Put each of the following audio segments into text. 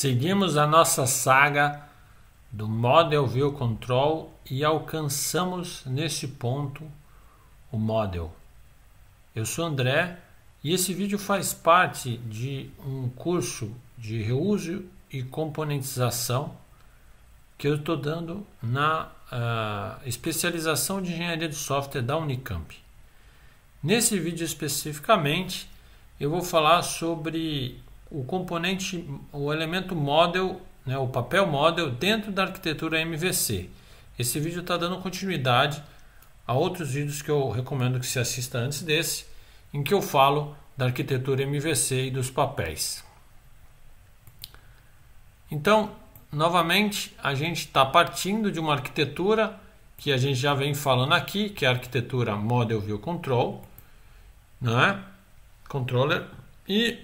Seguimos a nossa saga do Model View Control e alcançamos neste ponto o Model. Eu sou André e esse vídeo faz parte de um curso de reuso e componentização que eu estou dando na uh, especialização de engenharia de software da Unicamp. Nesse vídeo especificamente, eu vou falar sobre o componente, o elemento model, né, o papel model dentro da arquitetura MVC. Esse vídeo está dando continuidade a outros vídeos que eu recomendo que se assista antes desse, em que eu falo da arquitetura MVC e dos papéis. Então, novamente, a gente está partindo de uma arquitetura que a gente já vem falando aqui, que é a arquitetura Model View Control, né? Controller, e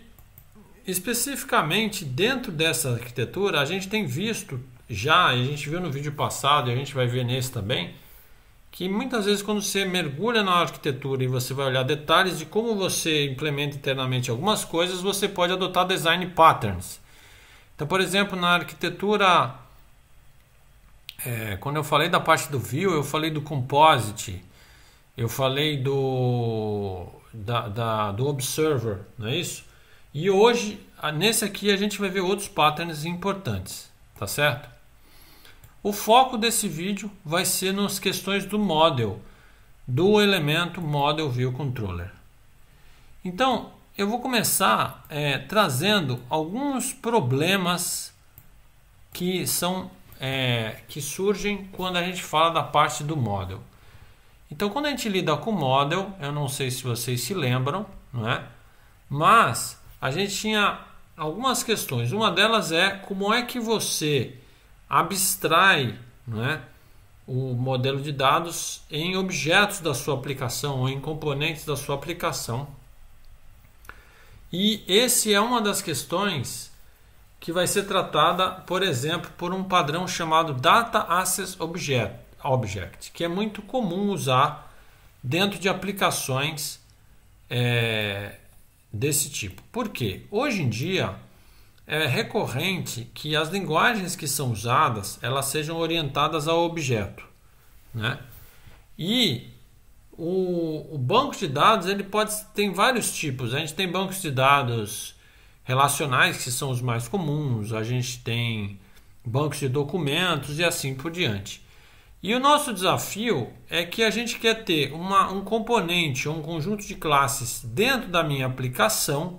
Especificamente dentro dessa arquitetura, a gente tem visto já, a gente viu no vídeo passado e a gente vai ver nesse também, que muitas vezes quando você mergulha na arquitetura e você vai olhar detalhes de como você implementa internamente algumas coisas, você pode adotar design patterns. Então, por exemplo, na arquitetura, é, quando eu falei da parte do view, eu falei do composite, eu falei do, da, da do observer, não é isso? E hoje, nesse aqui, a gente vai ver outros patterns importantes, tá certo? O foco desse vídeo vai ser nas questões do model, do elemento model view controller. Então, eu vou começar é, trazendo alguns problemas que são é, que surgem quando a gente fala da parte do model. Então, quando a gente lida com model, eu não sei se vocês se lembram, não é? Mas a gente tinha algumas questões. Uma delas é como é que você abstrai né o modelo de dados em objetos da sua aplicação ou em componentes da sua aplicação. E esse é uma das questões que vai ser tratada, por exemplo, por um padrão chamado Data Access Object, Object que é muito comum usar dentro de aplicações é, desse tipo. Por quê? Hoje em dia é recorrente que as linguagens que são usadas elas sejam orientadas ao objeto, né? E o, o banco de dados ele pode tem vários tipos. A gente tem bancos de dados relacionais que são os mais comuns. A gente tem bancos de documentos e assim por diante. E o nosso desafio é que a gente quer ter uma, um componente, um conjunto de classes dentro da minha aplicação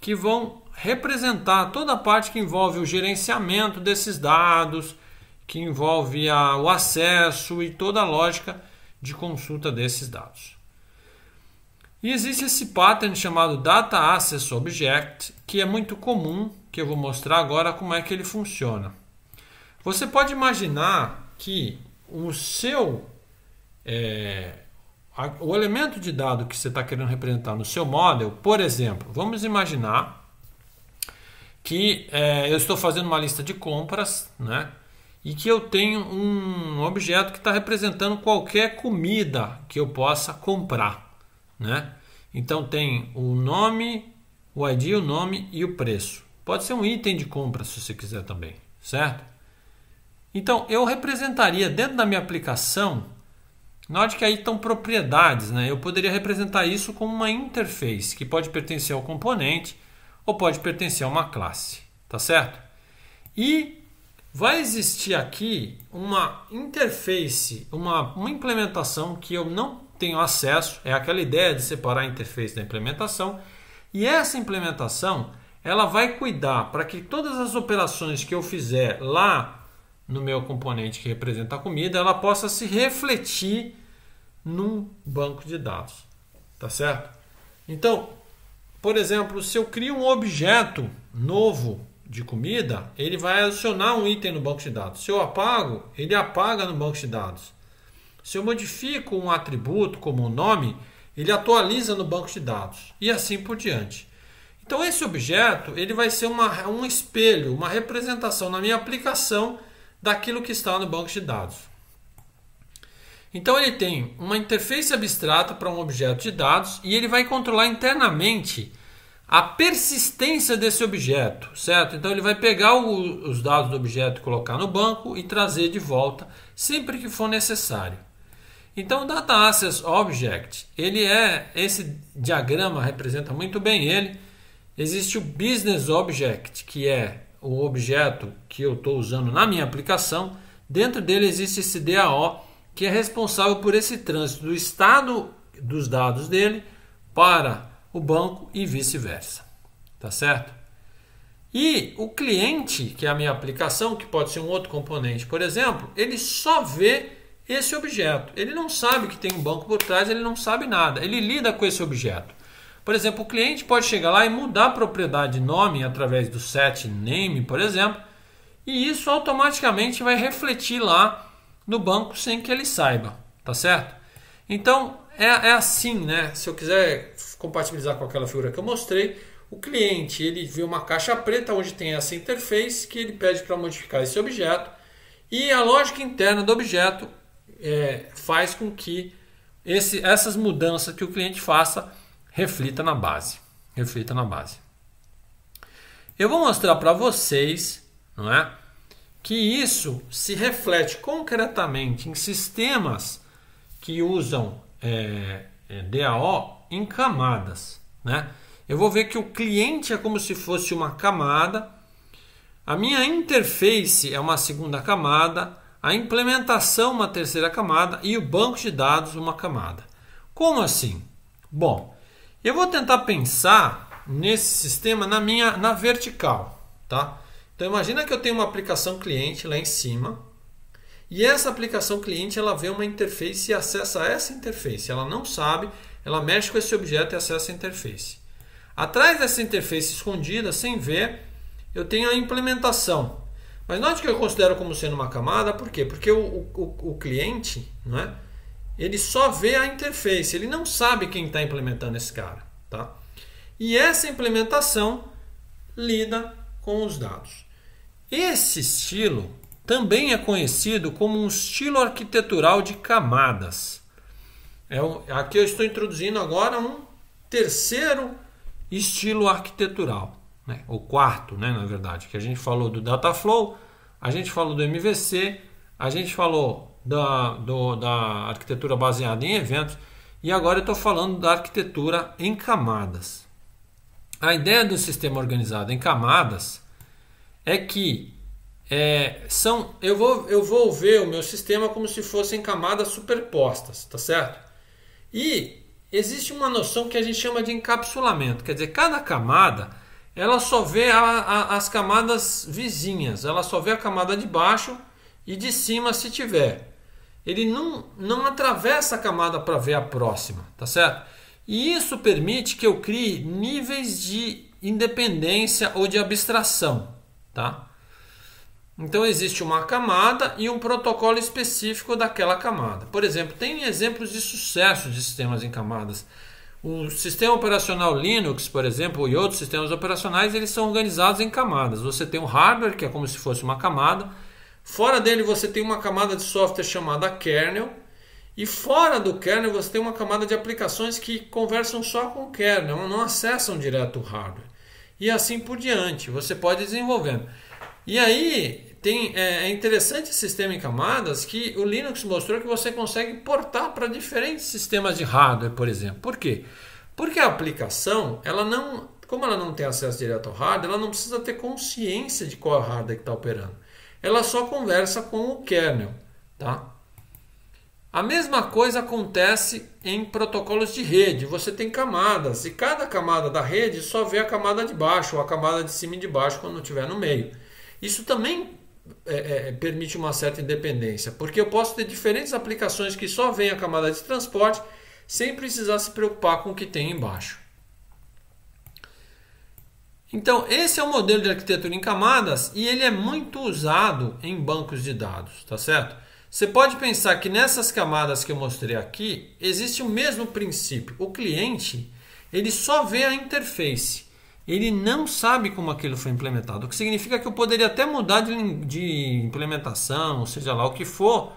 que vão representar toda a parte que envolve o gerenciamento desses dados, que envolve a, o acesso e toda a lógica de consulta desses dados. E existe esse pattern chamado Data Access Object, que é muito comum, que eu vou mostrar agora como é que ele funciona. Você pode imaginar que o seu é, a, o elemento de dado que você está querendo representar no seu model, por exemplo, vamos imaginar que é, eu estou fazendo uma lista de compras, né? E que eu tenho um objeto que está representando qualquer comida que eu possa comprar, né? Então tem o nome, o ID, o nome e o preço. Pode ser um item de compra se você quiser também, certo? Então, eu representaria dentro da minha aplicação, note que aí estão propriedades, né? Eu poderia representar isso como uma interface que pode pertencer ao componente ou pode pertencer a uma classe, tá certo? E vai existir aqui uma interface, uma, uma implementação que eu não tenho acesso, é aquela ideia de separar a interface da implementação, e essa implementação ela vai cuidar para que todas as operações que eu fizer lá no meu componente que representa a comida, ela possa se refletir num banco de dados. Tá certo? Então, por exemplo, se eu crio um objeto novo de comida, ele vai adicionar um item no banco de dados. Se eu apago, ele apaga no banco de dados. Se eu modifico um atributo como o nome, ele atualiza no banco de dados e assim por diante. Então esse objeto ele vai ser uma, um espelho, uma representação na minha aplicação daquilo que está no banco de dados. Então ele tem uma interface abstrata para um objeto de dados e ele vai controlar internamente a persistência desse objeto, certo? Então ele vai pegar o, os dados do objeto, colocar no banco e trazer de volta sempre que for necessário. Então o Data Access Object, ele é esse diagrama representa muito bem ele. Existe o Business Object, que é o objeto que eu estou usando na minha aplicação, dentro dele existe esse DAO que é responsável por esse trânsito do estado dos dados dele para o banco e vice-versa. Tá certo? E o cliente, que é a minha aplicação, que pode ser um outro componente, por exemplo, ele só vê esse objeto. Ele não sabe que tem um banco por trás, ele não sabe nada. Ele lida com esse objeto. Por exemplo, o cliente pode chegar lá e mudar a propriedade nome através do set name, por exemplo, e isso automaticamente vai refletir lá no banco sem que ele saiba, tá certo? Então é, é assim, né? Se eu quiser compatibilizar com aquela figura que eu mostrei, o cliente ele vê uma caixa preta onde tem essa interface que ele pede para modificar esse objeto e a lógica interna do objeto é, faz com que esse, essas mudanças que o cliente faça reflita na base. Reflita na base. Eu vou mostrar para vocês, não é? Que isso se reflete concretamente em sistemas que usam é, é DAO em camadas, né? Eu vou ver que o cliente é como se fosse uma camada, a minha interface é uma segunda camada, a implementação uma terceira camada e o banco de dados uma camada. Como assim? Bom, eu vou tentar pensar nesse sistema na minha na vertical, tá? Então imagina que eu tenho uma aplicação cliente lá em cima e essa aplicação cliente ela vê uma interface e acessa essa interface. Ela não sabe, ela mexe com esse objeto e acessa a interface. Atrás dessa interface escondida, sem ver, eu tenho a implementação. Mas note que eu considero como sendo uma camada, por quê? Porque o, o, o cliente, não é? Ele só vê a interface, ele não sabe quem está implementando esse cara. Tá? E essa implementação lida com os dados. Esse estilo também é conhecido como um estilo arquitetural de camadas. É um, aqui eu estou introduzindo agora um terceiro estilo arquitetural, né? o quarto, né, na verdade, que a gente falou do Dataflow, a gente falou do MVC, a gente falou da, do, da arquitetura baseada em eventos e agora eu estou falando da arquitetura em camadas. A ideia do sistema organizado em camadas é que é, são, eu, vou, eu vou ver o meu sistema como se fossem camadas superpostas, tá certo? E existe uma noção que a gente chama de encapsulamento, quer dizer, cada camada ela só vê a, a, as camadas vizinhas, ela só vê a camada de baixo e de cima se tiver ele não, não atravessa a camada para ver a próxima, tá certo? E isso permite que eu crie níveis de independência ou de abstração, tá? Então existe uma camada e um protocolo específico daquela camada. Por exemplo, tem exemplos de sucesso de sistemas em camadas. O sistema operacional Linux, por exemplo, e outros sistemas operacionais, eles são organizados em camadas. Você tem um hardware que é como se fosse uma camada, Fora dele você tem uma camada de software chamada kernel e fora do kernel você tem uma camada de aplicações que conversam só com o kernel, não acessam direto o hardware. E assim por diante, você pode desenvolvendo. E aí tem, é, é, interessante esse sistema em camadas que o Linux mostrou que você consegue portar para diferentes sistemas de hardware, por exemplo. Por quê? Porque a aplicação, ela não, como ela não tem acesso direto ao hardware, ela não precisa ter consciência de qual hardware que está operando ela só conversa com o kernel. Tá? A mesma coisa acontece em protocolos de rede. Você tem camadas e cada camada da rede só vê a camada de baixo ou a camada de cima e de baixo quando estiver no meio. Isso também é, é, é, permite uma certa independência, porque eu posso ter diferentes aplicações que só veem a camada de transporte sem precisar se preocupar com o que tem embaixo. Então, esse é o modelo de arquitetura em camadas e ele é muito usado em bancos de dados, tá certo? Você pode pensar que nessas camadas que eu mostrei aqui, existe o mesmo princípio. O cliente, ele só vê a interface. Ele não sabe como aquilo foi implementado, o que significa que eu poderia até mudar de, de implementação, seja lá o que for,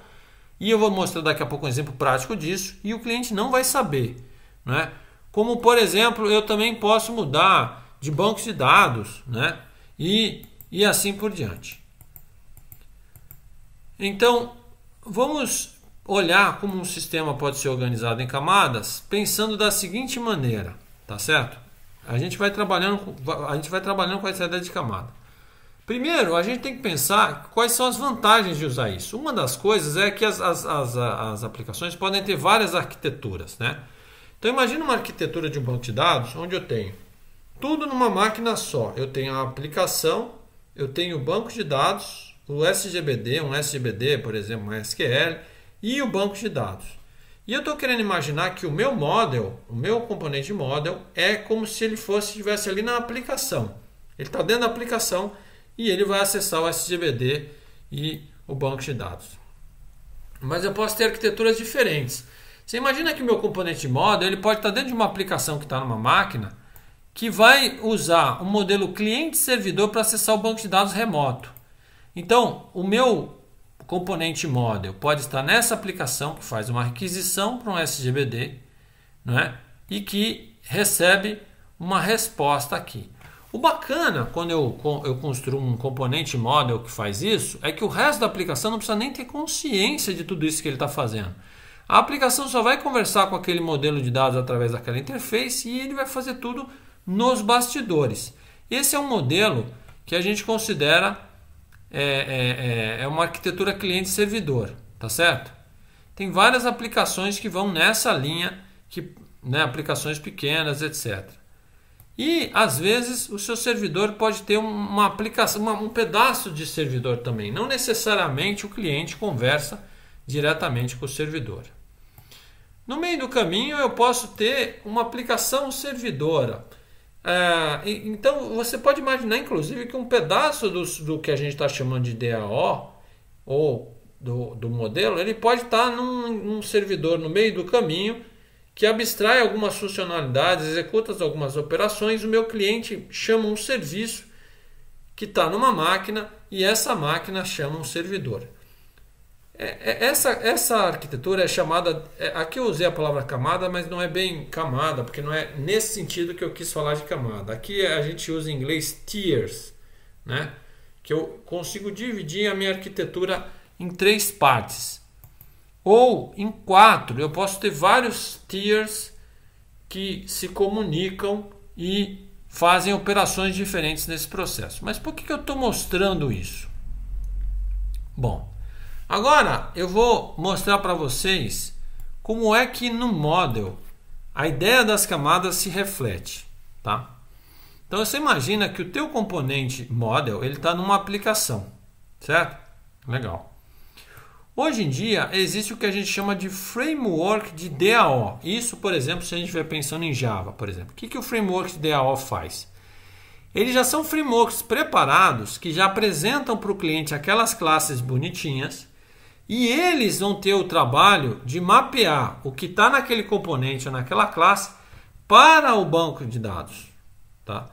e eu vou mostrar daqui a pouco um exemplo prático disso, e o cliente não vai saber. Né? Como, por exemplo, eu também posso mudar de bancos de dados, né? E, e assim por diante. Então, vamos olhar como um sistema pode ser organizado em camadas, pensando da seguinte maneira, tá certo? A gente vai trabalhando, a gente vai trabalhando com essa ideia de camada. Primeiro, a gente tem que pensar quais são as vantagens de usar isso. Uma das coisas é que as, as, as, as aplicações podem ter várias arquiteturas, né? Então, imagina uma arquitetura de um banco de dados onde eu tenho tudo numa máquina só. Eu tenho a aplicação, eu tenho o banco de dados, o SGBD, um SGBD, por exemplo, um SQL, e o banco de dados. E eu estou querendo imaginar que o meu model, o meu componente model, é como se ele fosse estivesse ali na aplicação. Ele está dentro da aplicação e ele vai acessar o SGBD e o banco de dados. Mas eu posso ter arquiteturas diferentes. Você imagina que o meu componente model ele pode estar tá dentro de uma aplicação que está numa máquina que vai usar o modelo cliente-servidor para acessar o banco de dados remoto. Então, o meu componente model pode estar nessa aplicação que faz uma requisição para um SGBD né, e que recebe uma resposta aqui. O bacana quando eu, eu construo um componente model que faz isso é que o resto da aplicação não precisa nem ter consciência de tudo isso que ele está fazendo. A aplicação só vai conversar com aquele modelo de dados através daquela interface e ele vai fazer tudo nos bastidores. Esse é um modelo que a gente considera é, é, é, é uma arquitetura cliente-servidor, tá certo? Tem várias aplicações que vão nessa linha, que, né, aplicações pequenas, etc. E às vezes o seu servidor pode ter uma aplicação, uma, um pedaço de servidor também. Não necessariamente o cliente conversa diretamente com o servidor. No meio do caminho eu posso ter uma aplicação servidora. É, então você pode imaginar, inclusive, que um pedaço do, do que a gente está chamando de DAO ou do, do modelo, ele pode estar tá num, num servidor no meio do caminho que abstrai algumas funcionalidades, executa algumas operações. O meu cliente chama um serviço que está numa máquina e essa máquina chama um servidor. É, é, essa, essa arquitetura é chamada. É, aqui eu usei a palavra camada, mas não é bem camada, porque não é nesse sentido que eu quis falar de camada. Aqui a gente usa em inglês tiers, né? que eu consigo dividir a minha arquitetura em três partes. Ou em quatro, eu posso ter vários tiers que se comunicam e fazem operações diferentes nesse processo. Mas por que, que eu estou mostrando isso? Bom, Agora eu vou mostrar para vocês como é que no model a ideia das camadas se reflete, tá? Então você imagina que o teu componente model ele está numa aplicação, certo? Legal. Hoje em dia existe o que a gente chama de framework de DAO. Isso, por exemplo, se a gente estiver pensando em Java, por exemplo. O que, que o framework de DAO faz? Eles já são frameworks preparados que já apresentam para o cliente aquelas classes bonitinhas e eles vão ter o trabalho de mapear o que está naquele componente ou naquela classe para o banco de dados. Tá?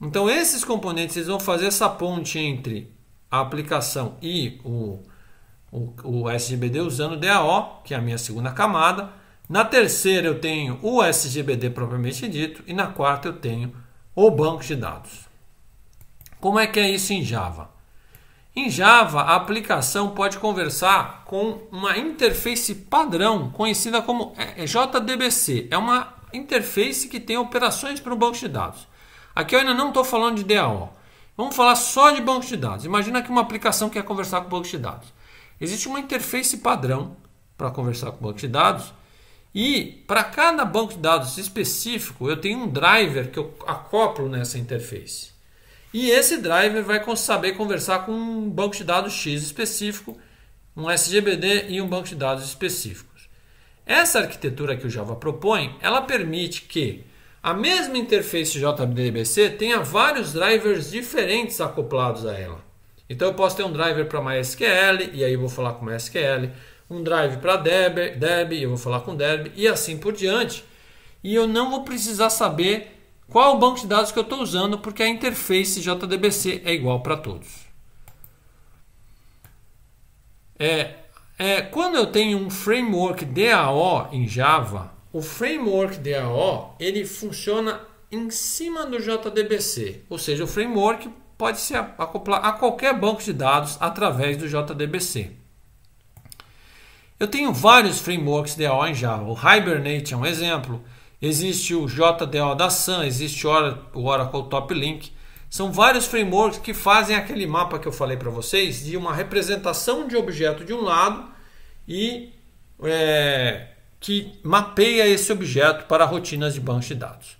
Então, esses componentes eles vão fazer essa ponte entre a aplicação e o, o, o SGBD usando o DAO, que é a minha segunda camada. Na terceira, eu tenho o SGBD propriamente dito. E na quarta, eu tenho o banco de dados. Como é que é isso em Java? Em Java, a aplicação pode conversar com uma interface padrão conhecida como é, é JDBC. É uma interface que tem operações para o banco de dados. Aqui eu ainda não estou falando de DAO. Vamos falar só de banco de dados. Imagina que uma aplicação quer conversar com o banco de dados. Existe uma interface padrão para conversar com o banco de dados. E para cada banco de dados específico, eu tenho um driver que eu acoplo nessa interface. E esse driver vai saber conversar com um banco de dados X específico, um SGBD e um banco de dados específicos. Essa arquitetura que o Java propõe, ela permite que a mesma interface JDBC tenha vários drivers diferentes acoplados a ela. Então eu posso ter um driver para MySQL, e aí eu vou falar com MySQL, um drive para Debian, Deb, eu vou falar com Deb, e assim por diante. E eu não vou precisar saber qual o banco de dados que eu estou usando, porque a interface JDBC é igual para todos. É, é, quando eu tenho um framework DAO em Java, o framework DAO ele funciona em cima do JDBC, ou seja, o framework pode se acoplar a qualquer banco de dados através do JDBC. Eu tenho vários frameworks DAO em Java. O Hibernate é um exemplo existe o JDO da Sun, existe o Oracle Top Link. São vários frameworks que fazem aquele mapa que eu falei para vocês de uma representação de objeto de um lado e é, que mapeia esse objeto para rotinas de banco de dados.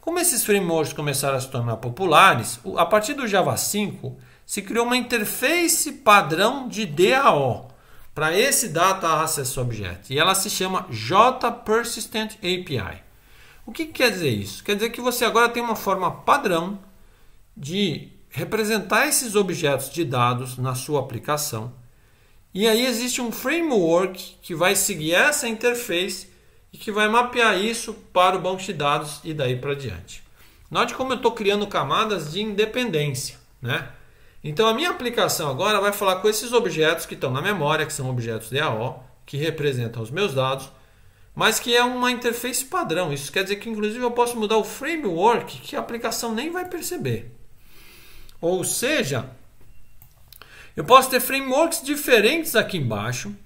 Como esses frameworks começaram a se tornar populares, a partir do Java 5 se criou uma interface padrão de DAO para esse Data Access Object e ela se chama J Persistent API. O que, que quer dizer isso? Quer dizer que você agora tem uma forma padrão de representar esses objetos de dados na sua aplicação. E aí existe um framework que vai seguir essa interface e que vai mapear isso para o banco de dados e daí para diante. Note como eu estou criando camadas de independência. Né? Então a minha aplicação agora vai falar com esses objetos que estão na memória, que são objetos DAO, que representam os meus dados, mas que é uma interface padrão. Isso quer dizer que, inclusive, eu posso mudar o framework que a aplicação nem vai perceber. Ou seja, eu posso ter frameworks diferentes aqui embaixo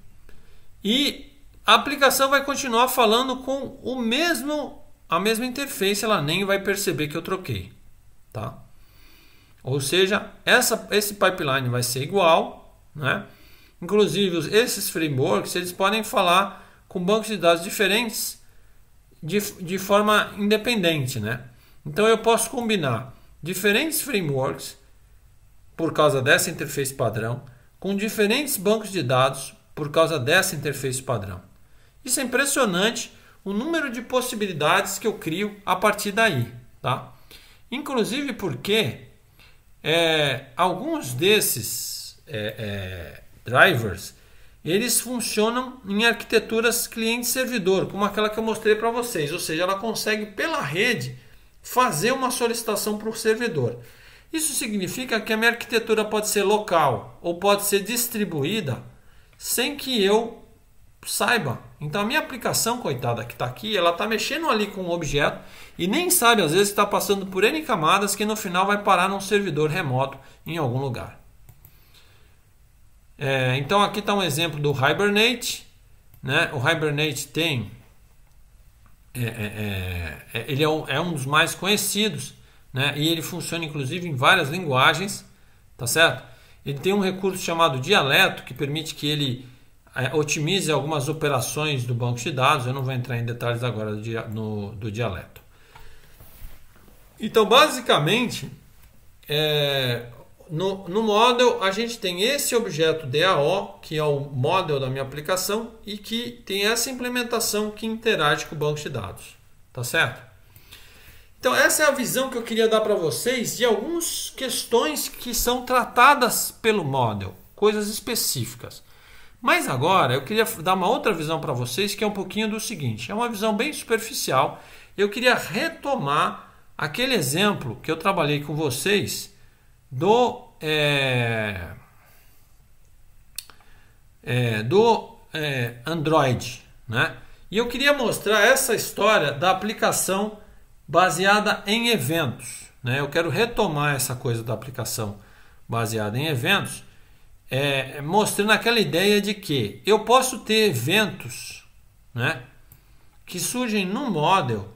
e a aplicação vai continuar falando com o mesmo a mesma interface, ela nem vai perceber que eu troquei, tá? Ou seja, essa, esse pipeline vai ser igual, né? Inclusive, esses frameworks, eles podem falar com bancos de dados diferentes de, de forma independente. Né? Então eu posso combinar diferentes frameworks por causa dessa interface padrão com diferentes bancos de dados por causa dessa interface padrão. Isso é impressionante o número de possibilidades que eu crio a partir daí, tá? Inclusive porque é, alguns desses é, é, drivers eles funcionam em arquiteturas cliente-servidor, como aquela que eu mostrei para vocês. Ou seja, ela consegue pela rede fazer uma solicitação para o servidor. Isso significa que a minha arquitetura pode ser local ou pode ser distribuída sem que eu saiba. Então a minha aplicação, coitada, que está aqui, ela está mexendo ali com um objeto e nem sabe às vezes está passando por N camadas que no final vai parar num servidor remoto em algum lugar. É, então aqui está um exemplo do Hibernate. Né? O Hibernate tem. É, é, é, é ele é um, é um, dos mais conhecidos. Né? E ele funciona inclusive em várias linguagens. Tá certo? Ele tem um recurso chamado dialeto que permite que ele otimize algumas operações do banco de dados. Eu não vou entrar em detalhes agora do, no, do dialeto. Então, basicamente, é, no, no model a gente tem esse objeto DAO, que é o model da minha aplicação, e que tem essa implementação que interage com o banco de dados. Tá certo? Então essa é a visão que eu queria dar para vocês de algumas questões que são tratadas pelo model, coisas específicas. Mas agora eu queria dar uma outra visão para vocês que é um pouquinho do seguinte, é uma visão bem superficial. Eu queria retomar aquele exemplo que eu trabalhei com vocês do é, é, do é, Android, né? E eu queria mostrar essa história da aplicação baseada em eventos, né? Eu quero retomar essa coisa da aplicação baseada em eventos, é, mostrando aquela ideia de que eu posso ter eventos, né? Que surgem no model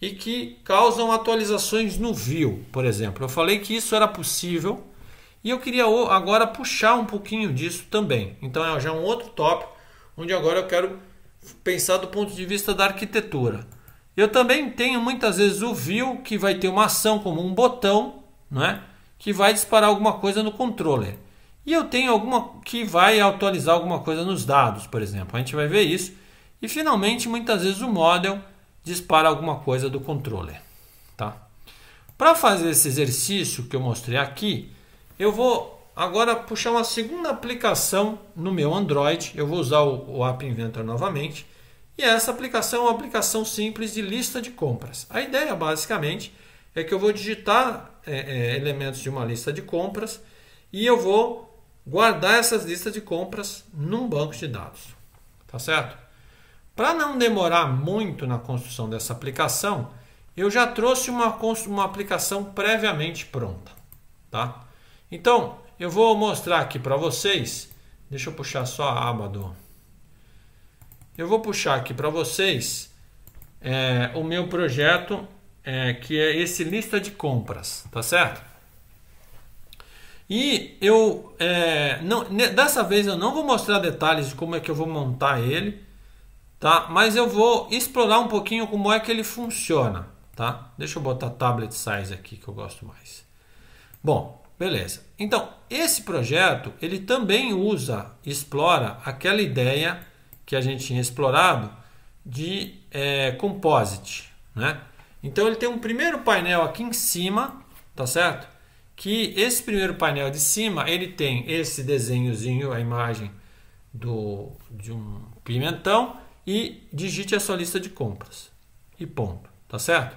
e que causam atualizações no view, por exemplo. Eu falei que isso era possível e eu queria agora puxar um pouquinho disso também. Então é já um outro tópico onde agora eu quero pensar do ponto de vista da arquitetura. Eu também tenho muitas vezes o view que vai ter uma ação como um botão, é, que vai disparar alguma coisa no controller. E eu tenho alguma que vai atualizar alguma coisa nos dados, por exemplo. A gente vai ver isso. E finalmente, muitas vezes o model dispara alguma coisa do controle. Tá? Para fazer esse exercício que eu mostrei aqui, eu vou agora puxar uma segunda aplicação no meu Android. Eu vou usar o, o App Inventor novamente. E essa aplicação é uma aplicação simples de lista de compras. A ideia basicamente é que eu vou digitar é, é, elementos de uma lista de compras e eu vou guardar essas listas de compras num banco de dados. Tá certo? Para não demorar muito na construção dessa aplicação, eu já trouxe uma, uma aplicação previamente pronta. Tá? Então, eu vou mostrar aqui para vocês. Deixa eu puxar só a aba do... Eu vou puxar aqui para vocês é, o meu projeto, é, que é esse lista de compras, tá certo? E eu, é, não, dessa vez eu não vou mostrar detalhes de como é que eu vou montar ele, tá? Mas eu vou explorar um pouquinho como é que ele funciona, tá? Deixa eu botar tablet size aqui que eu gosto mais. Bom, beleza. Então, esse projeto, ele também usa, explora aquela ideia que a gente tinha explorado de é, composite, né? Então, ele tem um primeiro painel aqui em cima, tá certo? Que esse primeiro painel de cima, ele tem esse desenhozinho, a imagem do, de um pimentão e digite a sua lista de compras. E ponto, tá certo?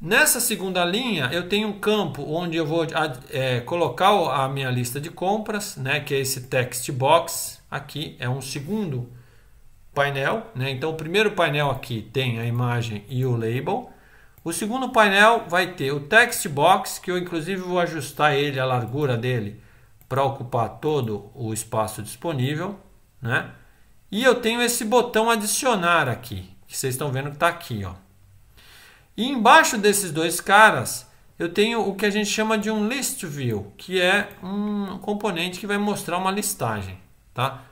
Nessa segunda linha, eu tenho um campo onde eu vou é, colocar a minha lista de compras, né, que é esse text box. Aqui é um segundo painel. Né? Então, o primeiro painel aqui tem a imagem e o label. O segundo painel vai ter o text box, que eu inclusive vou ajustar ele, a largura dele, para ocupar todo o espaço disponível. Né? E eu tenho esse botão adicionar aqui, que vocês estão vendo que está aqui. Ó. E embaixo desses dois caras, eu tenho o que a gente chama de um list view, que é um componente que vai mostrar uma listagem. Tá?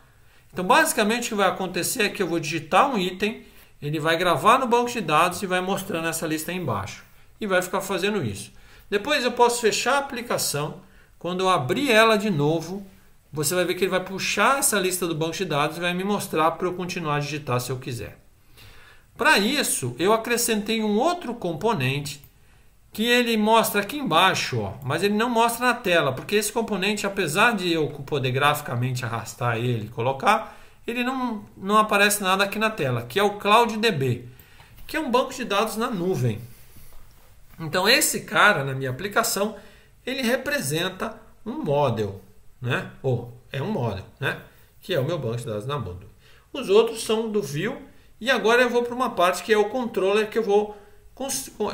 Então, basicamente, o que vai acontecer é que eu vou digitar um item, ele vai gravar no banco de dados e vai mostrando essa lista aí embaixo. E vai ficar fazendo isso. Depois eu posso fechar a aplicação. Quando eu abrir ela de novo, você vai ver que ele vai puxar essa lista do banco de dados e vai me mostrar para eu continuar a digitar se eu quiser. Para isso, eu acrescentei um outro componente que ele mostra aqui embaixo, ó, mas ele não mostra na tela, porque esse componente, apesar de eu poder graficamente arrastar ele e colocar, ele não, não aparece nada aqui na tela, que é o CloudDB, que é um banco de dados na nuvem. Então esse cara, na minha aplicação, ele representa um model, né? Ou é um model, né? Que é o meu banco de dados na Moodle. Os outros são do View e agora eu vou para uma parte que é o controller que eu vou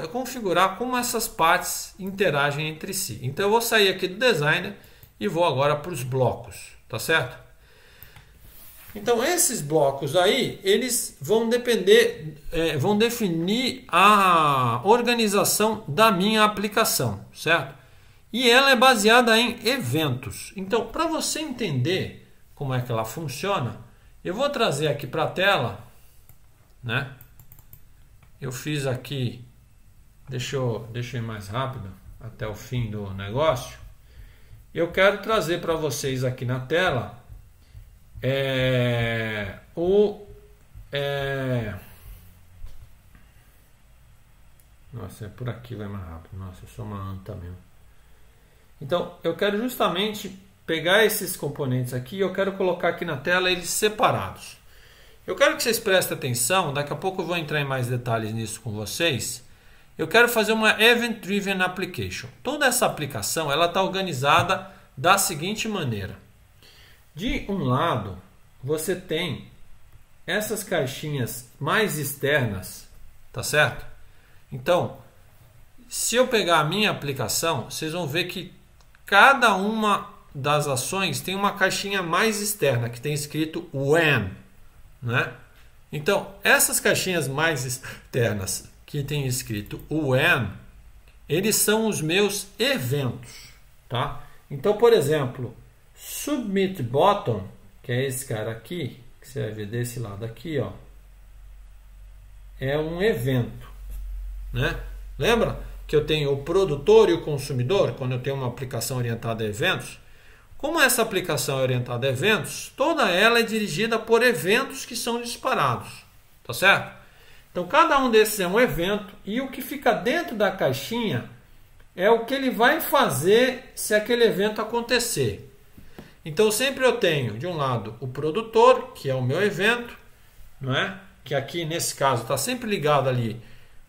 eh, configurar como essas partes interagem entre si. Então eu vou sair aqui do designer e vou agora para os blocos, tá certo? Então esses blocos aí eles vão depender, é, vão definir a organização da minha aplicação, certo? e ela é baseada em eventos. Então, para você entender como é que ela funciona, eu vou trazer aqui para a tela, né? Eu fiz aqui, deixa eu, deixa eu ir mais rápido até o fim do negócio. Eu quero trazer para vocês aqui na tela é, o é, nossa, é por aqui vai mais rápido. Nossa, eu sou uma anta mesmo. Então, eu quero justamente pegar esses componentes aqui, eu quero colocar aqui na tela eles separados. Eu quero que vocês prestem atenção, daqui a pouco eu vou entrar em mais detalhes nisso com vocês. Eu quero fazer uma Event Driven Application. Toda essa aplicação ela está organizada da seguinte maneira. De um lado, você tem essas caixinhas mais externas, tá certo? Então, se eu pegar a minha aplicação, vocês vão ver que Cada uma das ações tem uma caixinha mais externa que tem escrito when, né? Então, essas caixinhas mais externas que tem escrito when, eles são os meus eventos, tá? Então, por exemplo, submit button, que é esse cara aqui, que você vai ver desse lado aqui, ó, é um evento, né? Lembra? que eu tenho o produtor e o consumidor, quando eu tenho uma aplicação orientada a eventos, como essa aplicação é orientada a eventos, toda ela é dirigida por eventos que são disparados, tá certo? Então cada um desses é um evento e o que fica dentro da caixinha é o que ele vai fazer se aquele evento acontecer. Então sempre eu tenho de um lado o produtor, que é o meu evento, não é? Que aqui nesse caso está sempre ligado ali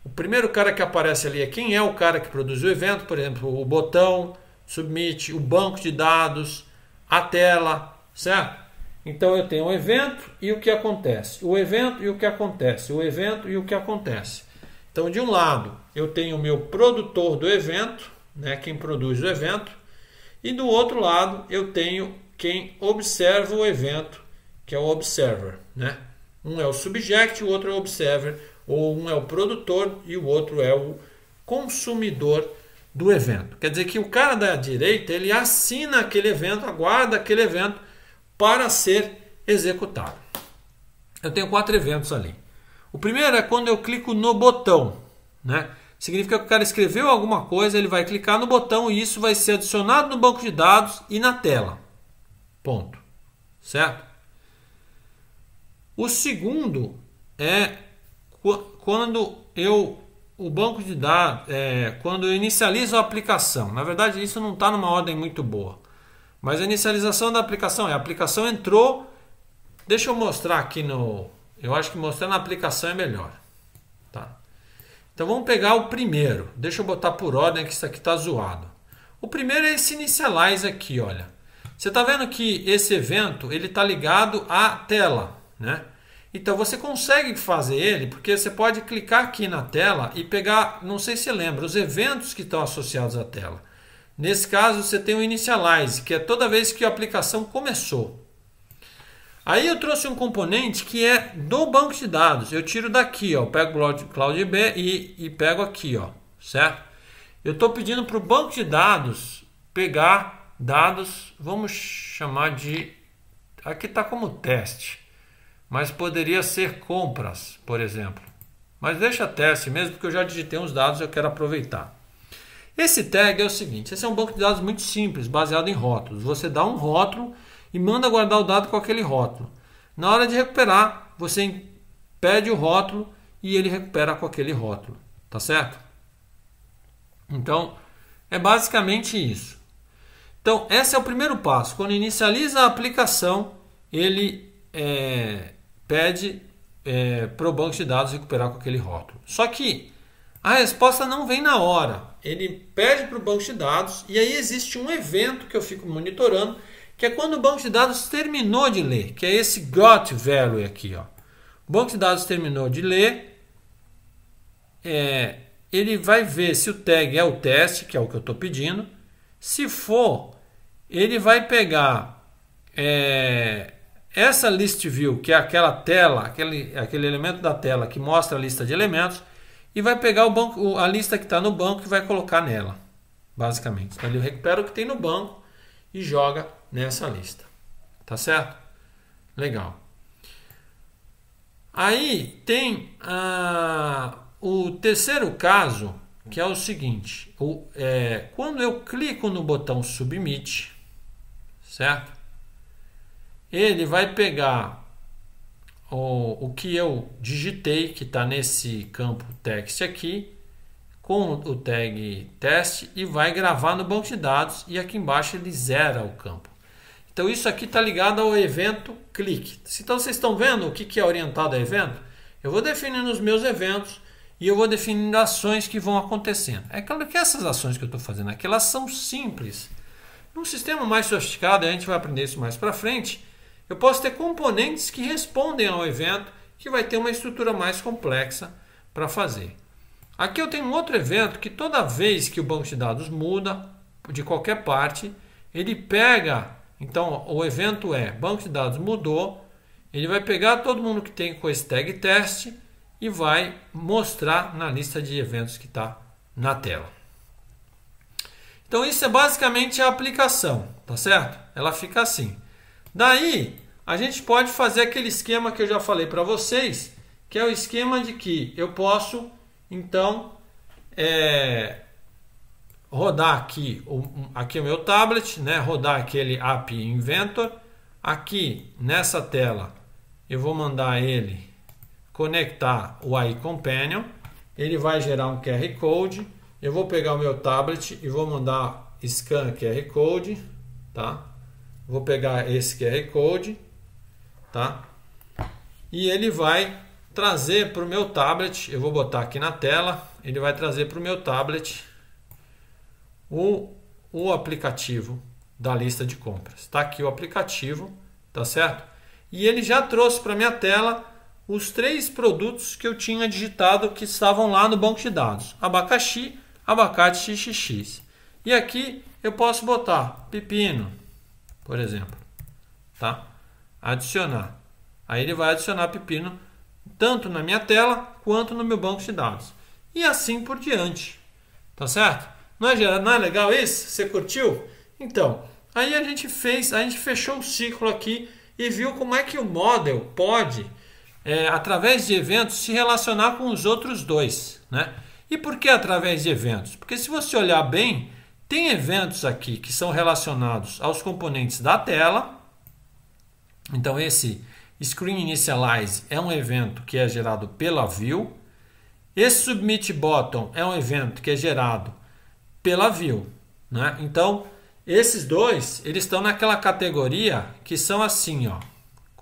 o primeiro cara que aparece ali é quem é o cara que produz o evento, por exemplo, o botão, submit, o banco de dados, a tela, certo? Então eu tenho o um evento e o que acontece, o evento e o que acontece, o evento e o que acontece. Então, de um lado, eu tenho o meu produtor do evento, né, quem produz o evento, e do outro lado, eu tenho quem observa o evento, que é o observer. Né? Um é o subject, o outro é o observer ou um é o produtor e o outro é o consumidor do evento. Quer dizer que o cara da direita ele assina aquele evento, aguarda aquele evento para ser executado. Eu tenho quatro eventos ali. O primeiro é quando eu clico no botão, né? Significa que o cara escreveu alguma coisa, ele vai clicar no botão e isso vai ser adicionado no banco de dados e na tela. Ponto. Certo? O segundo é quando eu o banco de dados, é, quando eu inicializo a aplicação, na verdade isso não está numa ordem muito boa, mas a inicialização da aplicação é a aplicação entrou. Deixa eu mostrar aqui no. Eu acho que mostrar na aplicação é melhor. Tá? Então vamos pegar o primeiro. Deixa eu botar por ordem que isso aqui está zoado. O primeiro é esse inicialize aqui, olha. Você está vendo que esse evento ele está ligado à tela, né? Então você consegue fazer ele porque você pode clicar aqui na tela e pegar, não sei se lembra, os eventos que estão associados à tela. Nesse caso você tem o initialize, que é toda vez que a aplicação começou. Aí eu trouxe um componente que é do banco de dados. Eu tiro daqui, ó, pego o Cloud B e, e pego aqui, ó, certo? Eu estou pedindo para o banco de dados pegar dados, vamos chamar de, aqui está como teste mas poderia ser compras, por exemplo. Mas deixa teste mesmo, que eu já digitei uns dados eu quero aproveitar. Esse tag é o seguinte: esse é um banco de dados muito simples, baseado em rótulos. Você dá um rótulo e manda guardar o dado com aquele rótulo. Na hora de recuperar, você pede o rótulo e ele recupera com aquele rótulo, tá certo? Então, é basicamente isso. Então, esse é o primeiro passo. Quando inicializa a aplicação, ele é, pede é, para o banco de dados recuperar com aquele rótulo. Só que a resposta não vem na hora. Ele pede para o banco de dados e aí existe um evento que eu fico monitorando, que é quando o banco de dados terminou de ler, que é esse got value aqui. Ó. O banco de dados terminou de ler, é, ele vai ver se o tag é o teste, que é o que eu estou pedindo. Se for, ele vai pegar é, essa list view, que é aquela tela, aquele, aquele elemento da tela que mostra a lista de elementos, e vai pegar o banco, a lista que está no banco e vai colocar nela, basicamente. Então ele recupera o que tem no banco e joga nessa lista. Tá certo? Legal. Aí tem ah, o terceiro caso, que é o seguinte: o, é, quando eu clico no botão Submit, certo? ele vai pegar o, o que eu digitei, que está nesse campo text aqui, com o tag teste e vai gravar no banco de dados e aqui embaixo ele zera o campo. Então isso aqui está ligado ao evento clique. Então vocês estão vendo o que, que é orientado a evento? Eu vou definindo os meus eventos e eu vou definindo ações que vão acontecendo. É claro que essas ações que eu estou fazendo aqui, elas são simples. Num sistema mais sofisticado, a gente vai aprender isso mais para frente, eu posso ter componentes que respondem ao evento, que vai ter uma estrutura mais complexa para fazer. Aqui eu tenho um outro evento que toda vez que o banco de dados muda de qualquer parte, ele pega. Então o evento é banco de dados mudou. Ele vai pegar todo mundo que tem com esse tag test e vai mostrar na lista de eventos que está na tela. Então isso é basicamente a aplicação, tá certo? Ela fica assim. Daí, a gente pode fazer aquele esquema que eu já falei para vocês, que é o esquema de que eu posso, então, é, rodar aqui, aqui o meu tablet, né? rodar aquele App Inventor. Aqui nessa tela eu vou mandar ele conectar o iCompanion, Ele vai gerar um QR Code. Eu vou pegar o meu tablet e vou mandar scan QR Code. Tá? Vou pegar esse QR Code, tá? E ele vai trazer para o meu tablet, eu vou botar aqui na tela, ele vai trazer para o meu tablet o, o aplicativo da lista de compras. Está aqui o aplicativo, tá certo? E ele já trouxe para minha tela os três produtos que eu tinha digitado que estavam lá no banco de dados: abacaxi, abacate xx. E aqui eu posso botar pepino, por exemplo, tá? Adicionar. Aí ele vai adicionar pepino tanto na minha tela quanto no meu banco de dados. E assim por diante. Tá certo? Não é, não é legal isso? Você curtiu? Então, aí a gente fez, a gente fechou o ciclo aqui e viu como é que o model pode, é, através de eventos, se relacionar com os outros dois. Né? E por que através de eventos? Porque se você olhar bem, tem eventos aqui que são relacionados aos componentes da tela. Então, esse Screen Initialize é um evento que é gerado pela view. Esse Submit Button é um evento que é gerado pela view. Né? Então, esses dois, eles estão naquela categoria que são assim, ó.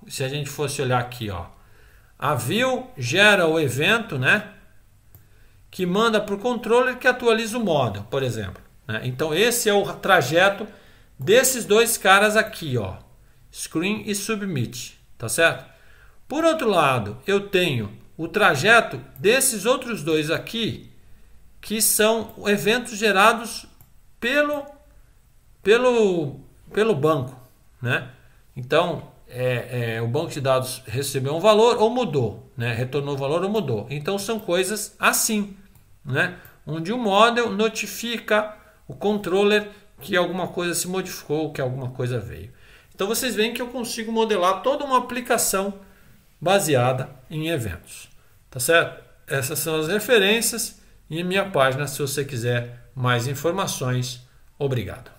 Se a gente fosse olhar aqui, ó. A view gera o evento, né? Que manda para o controller que atualiza o model, por exemplo. Né? Então esse é o trajeto desses dois caras aqui, ó, screen e submit, tá certo? Por outro lado, eu tenho o trajeto desses outros dois aqui, que são eventos gerados pelo pelo pelo banco, né? Então é, é, o banco de dados recebeu um valor ou mudou, né? Retornou o valor ou mudou. Então são coisas assim, né? Onde o model notifica o controller que alguma coisa se modificou, que alguma coisa veio. Então vocês veem que eu consigo modelar toda uma aplicação baseada em eventos. Tá certo? Essas são as referências e minha página se você quiser mais informações. Obrigado.